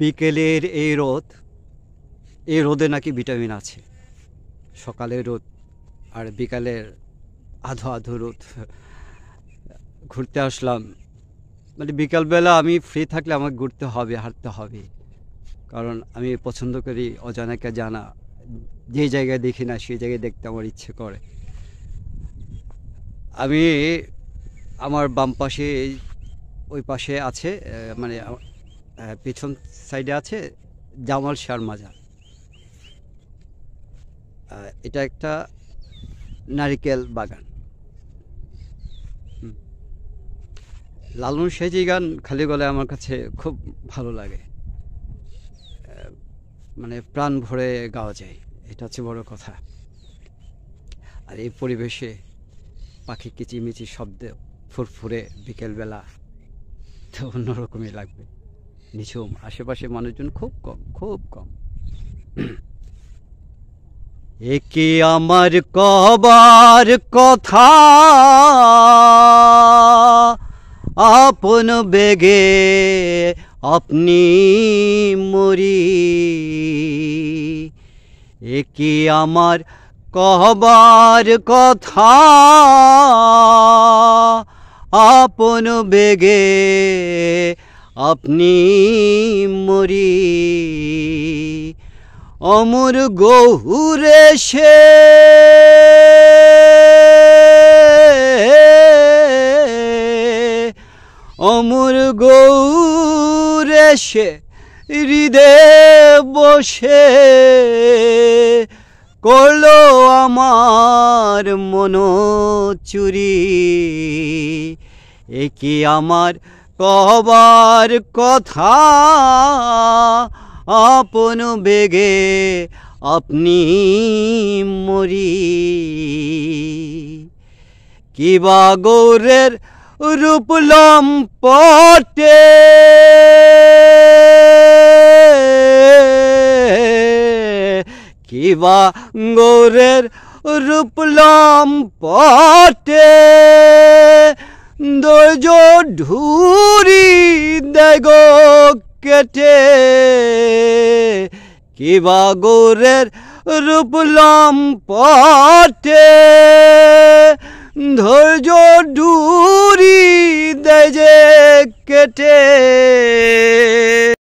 বিকেলের এই রোদ এই রোদে নাকি ভিটামিন আছে সকালের রোদ আর বিকালের আধো আধো রোদ ঘুরতে আসলাম মানে বিকালবেলা আমি ফ্রি থাকলে আমাকে ঘুরতে হবে হাঁটতে হবে কারণ আমি পছন্দ করি অজানাকে জানা যে জায়গায় দেখি না সেই জায়গায় দেখতে আমার ইচ্ছে করে আমি আমার বাম পাশে ওই পাশে আছে মানে পেছন সাইডে আছে জামাল শাহর মাজার এটা একটা নারিকেল বাগান লালন সেজি গান খালি গলে আমার কাছে খুব ভালো লাগে মানে প্রাণ ভরে গাওয়া যায় এটা হচ্ছে বড় কথা আর এই পরিবেশে পাখি কিচিমিচি শব্দে ফুরফুরে বিকেলবেলা তো অন্যরকমই লাগবে নিঝুম আশেপাশে মানুষজন খুব কম খুব কম একে আমার কবার কথা আপন বেগে আপনি মরি একে আমার কহবার কথা আপন বেগে আপনি মরি অমর গৌরে সে অমর গৌরে সে হৃদে বসে করল আমার মন চুরি একে আমার কবার কথা আপন বেগে আপনি মরি কিবা গৌরের রূপলম পটে কিবা গৌরের রূপলম পটে ঢুরি দেগ কেটে কিবা গোরের রূপলম পটে ধৈর্য ঢুরি দেজে কেটে